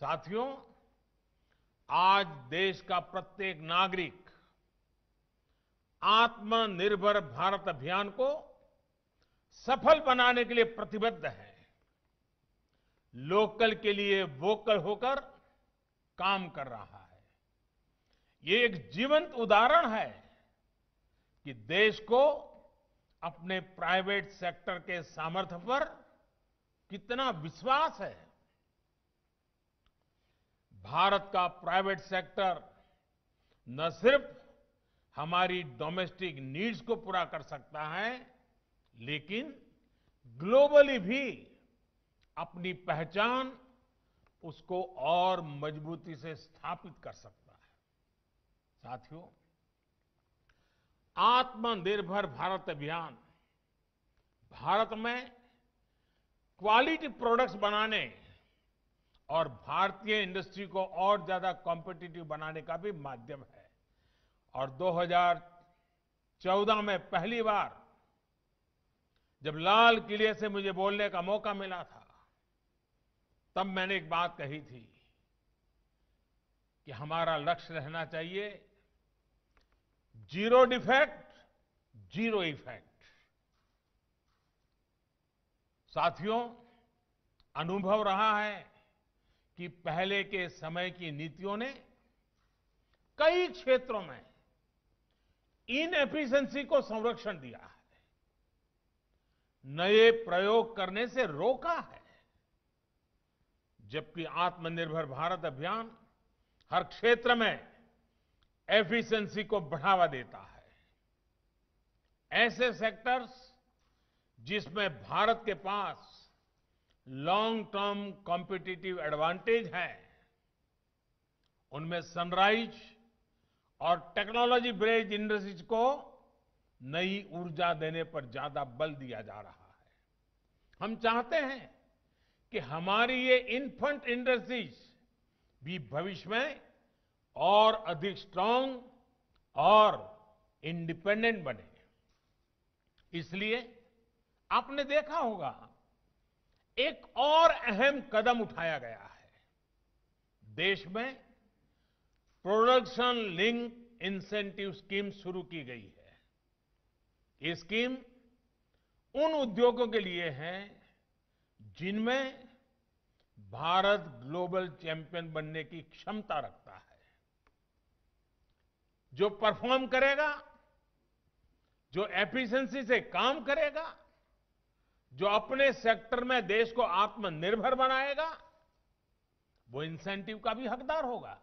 साथियों आज देश का प्रत्येक नागरिक आत्मनिर्भर भारत अभियान को सफल बनाने के लिए प्रतिबद्ध है लोकल के लिए वोकल होकर काम कर रहा है ये एक जीवंत उदाहरण है कि देश को अपने प्राइवेट सेक्टर के सामर्थ्य पर कितना विश्वास है भारत का प्राइवेट सेक्टर न सिर्फ हमारी डोमेस्टिक नीड्स को पूरा कर सकता है लेकिन ग्लोबली भी अपनी पहचान उसको और मजबूती से स्थापित कर सकता है साथियों आत्मनिर्भर भारत अभियान भारत में क्वालिटी प्रोडक्ट्स बनाने और भारतीय इंडस्ट्री को और ज्यादा कॉम्पिटिटिव बनाने का भी माध्यम है और 2014 में पहली बार जब लाल किले से मुझे बोलने का मौका मिला था तब मैंने एक बात कही थी कि हमारा लक्ष्य रहना चाहिए जीरो डिफेक्ट जीरो इफेक्ट साथियों अनुभव रहा है कि पहले के समय की नीतियों ने कई क्षेत्रों में इन एफिशिएंसी को संरक्षण दिया है नए प्रयोग करने से रोका है जबकि आत्मनिर्भर भारत अभियान हर क्षेत्र में एफिशिएंसी को बढ़ावा देता है ऐसे सेक्टर्स जिसमें भारत के पास लॉन्ग टर्म कॉम्पिटिटिव एडवांटेज हैं उनमें सनराइज और टेक्नोलॉजी ब्रेज इंडस्ट्रीज को नई ऊर्जा देने पर ज्यादा बल दिया जा रहा है हम चाहते हैं कि हमारी ये इन्फंट इंडस्ट्रीज भी भविष्य में और अधिक स्ट्रांग और इंडिपेंडेंट बने इसलिए आपने देखा होगा एक और अहम कदम उठाया गया है देश में प्रोडक्शन लिंक इंसेंटिव स्कीम शुरू की गई है ये स्कीम उन उद्योगों के लिए है जिनमें भारत ग्लोबल चैंपियन बनने की क्षमता रखता है जो परफॉर्म करेगा जो एफिशिएंसी से काम करेगा जो अपने सेक्टर में देश को आत्मनिर्भर बनाएगा वो इंसेंटिव का भी हकदार होगा